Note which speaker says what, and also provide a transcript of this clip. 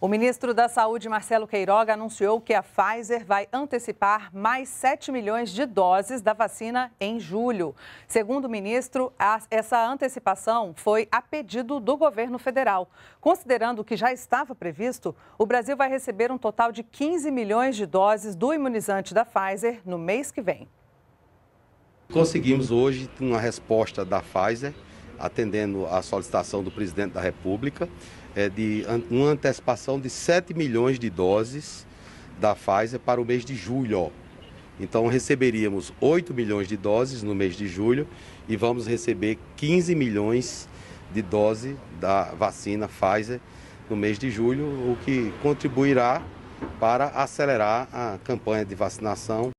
Speaker 1: O ministro da Saúde, Marcelo Queiroga, anunciou que a Pfizer vai antecipar mais 7 milhões de doses da vacina em julho. Segundo o ministro, essa antecipação foi a pedido do governo federal. Considerando o que já estava previsto, o Brasil vai receber um total de 15 milhões de doses do imunizante da Pfizer no mês que vem.
Speaker 2: Conseguimos hoje uma resposta da Pfizer atendendo à solicitação do presidente da República, é de uma antecipação de 7 milhões de doses da Pfizer para o mês de julho. Então receberíamos 8 milhões de doses no mês de julho e vamos receber 15 milhões de doses da vacina Pfizer no mês de julho, o que contribuirá para acelerar a campanha de vacinação.